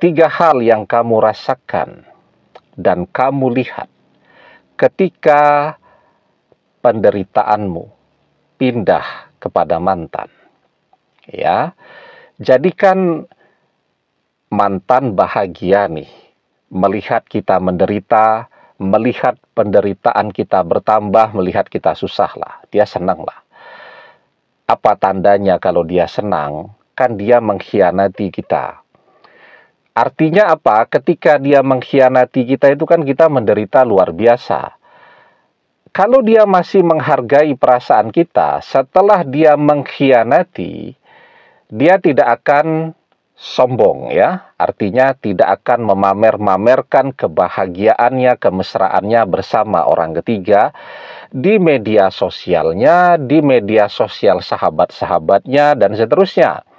tiga hal yang kamu rasakan dan kamu lihat ketika penderitaanmu pindah kepada mantan. Ya. Jadikan mantan bahagia nih melihat kita menderita, melihat penderitaan kita bertambah, melihat kita susah lah. Dia senang lah. Apa tandanya kalau dia senang? Kan dia mengkhianati kita. Artinya apa? Ketika dia mengkhianati kita itu kan kita menderita luar biasa. Kalau dia masih menghargai perasaan kita, setelah dia mengkhianati, dia tidak akan sombong ya. Artinya tidak akan memamer-mamerkan kebahagiaannya, kemesraannya bersama orang ketiga di media sosialnya, di media sosial sahabat-sahabatnya dan seterusnya.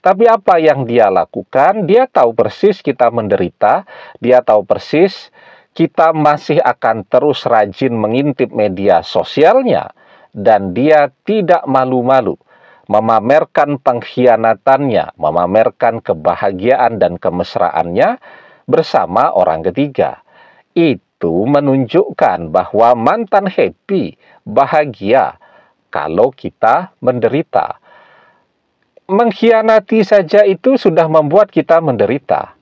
Tapi apa yang dia lakukan? Dia tahu persis kita menderita, dia tahu persis kita masih akan terus rajin mengintip media sosialnya dan dia tidak malu-malu memamerkan pengkhianatannya, memamerkan kebahagiaan dan kemesraannya bersama orang ketiga. Itu menunjukkan bahwa mantan happy, bahagia kalau kita menderita mengkhianati saja itu sudah membuat kita menderita.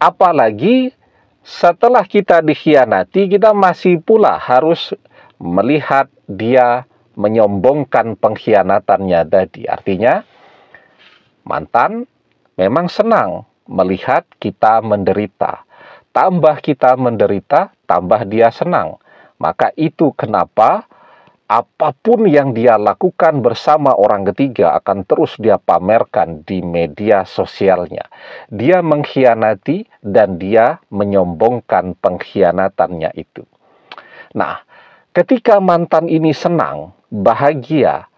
Apalagi setelah kita dikhianati, kita masih pula harus melihat dia menyombongkan pengkhianatannya tadi. Artinya, mantan memang senang melihat kita menderita. Tambah kita menderita, tambah dia senang. Maka itu kenapa apapun yang dia lakukan bersama orang ketiga akan terus dia pamerkan di media sosialnya. Dia mengkhianati dan dia menyombongkan pengkhianatannya itu. Nah, ketika mantan ini senang, bahagia,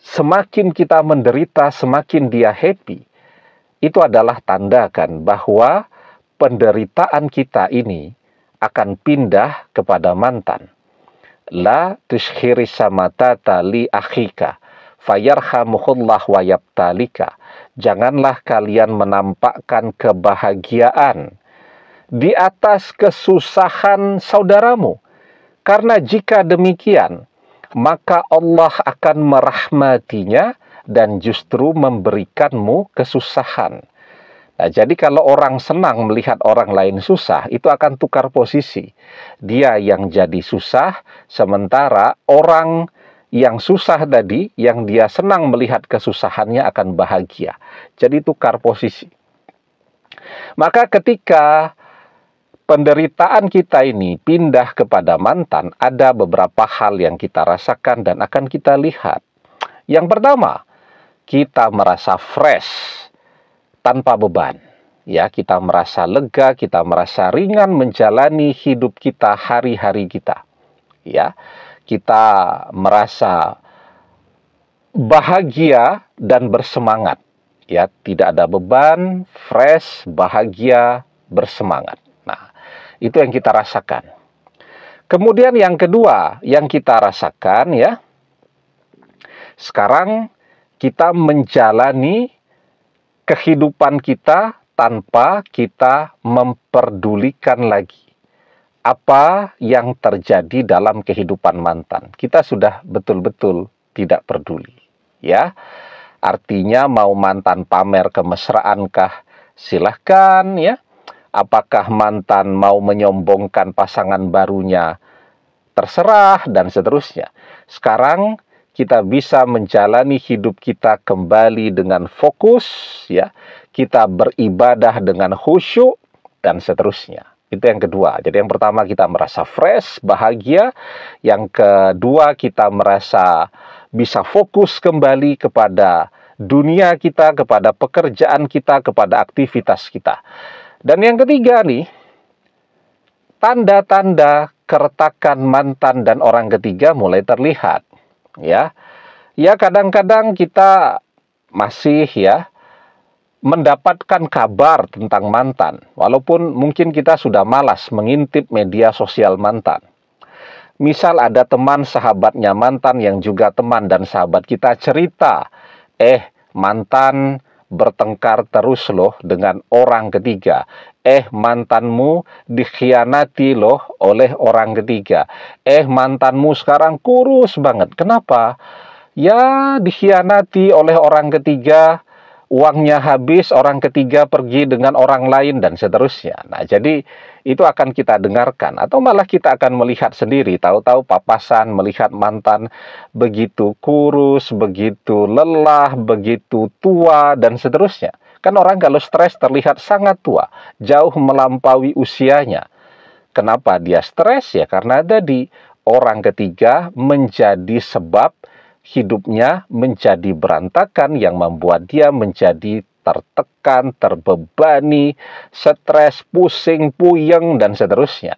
semakin kita menderita, semakin dia happy. Itu adalah tanda kan bahwa penderitaan kita ini akan pindah kepada mantan La tushkhiri samata tali akhika fayarhamuhullah wa yabtalika. Janganlah kalian menampakkan kebahagiaan di atas kesusahan saudaramu. Karena jika demikian, maka Allah akan merahmatinya dan justru memberikanmu kesusahan. Nah, jadi kalau orang senang melihat orang lain susah, itu akan tukar posisi. Dia yang jadi susah, sementara orang yang susah tadi, yang dia senang melihat kesusahannya akan bahagia. Jadi tukar posisi. Maka ketika penderitaan kita ini pindah kepada mantan, ada beberapa hal yang kita rasakan dan akan kita lihat. Yang pertama, kita merasa fresh tanpa beban. Ya, kita merasa lega, kita merasa ringan menjalani hidup kita hari-hari kita. Ya. Kita merasa bahagia dan bersemangat. Ya, tidak ada beban, fresh, bahagia, bersemangat. Nah, itu yang kita rasakan. Kemudian yang kedua yang kita rasakan ya, sekarang kita menjalani kehidupan kita tanpa kita memperdulikan lagi apa yang terjadi dalam kehidupan mantan. Kita sudah betul-betul tidak peduli, ya. Artinya mau mantan pamer kemesraankah? Silahkan ya. Apakah mantan mau menyombongkan pasangan barunya? Terserah dan seterusnya. Sekarang kita bisa menjalani hidup kita kembali dengan fokus ya kita beribadah dengan khusyuk dan seterusnya itu yang kedua jadi yang pertama kita merasa fresh bahagia yang kedua kita merasa bisa fokus kembali kepada dunia kita kepada pekerjaan kita kepada aktivitas kita dan yang ketiga nih tanda-tanda keretakan mantan dan orang ketiga mulai terlihat ya. Ya kadang-kadang kita masih ya mendapatkan kabar tentang mantan walaupun mungkin kita sudah malas mengintip media sosial mantan. Misal ada teman sahabatnya mantan yang juga teman dan sahabat kita cerita, "Eh, mantan bertengkar terus loh dengan orang ketiga. Eh mantanmu dikhianati loh oleh orang ketiga. Eh mantanmu sekarang kurus banget. Kenapa? Ya dikhianati oleh orang ketiga uangnya habis, orang ketiga pergi dengan orang lain dan seterusnya. Nah, jadi itu akan kita dengarkan atau malah kita akan melihat sendiri, tahu-tahu papasan melihat mantan begitu kurus, begitu lelah, begitu tua dan seterusnya. Kan orang kalau stres terlihat sangat tua, jauh melampaui usianya. Kenapa dia stres ya? Karena tadi orang ketiga menjadi sebab hidupnya menjadi berantakan yang membuat dia menjadi tertekan, terbebani, stres, pusing, puyeng, dan seterusnya.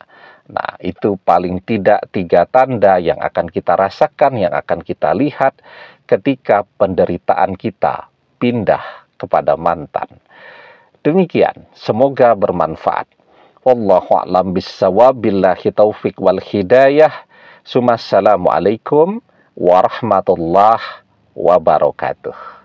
Nah, itu paling tidak tiga tanda yang akan kita rasakan, yang akan kita lihat ketika penderitaan kita pindah kepada mantan. Demikian, semoga bermanfaat. Wallahu a'lam bissawab billahi taufik wal hidayah. Assalamualaikum warahmatullahi wabarakatuh.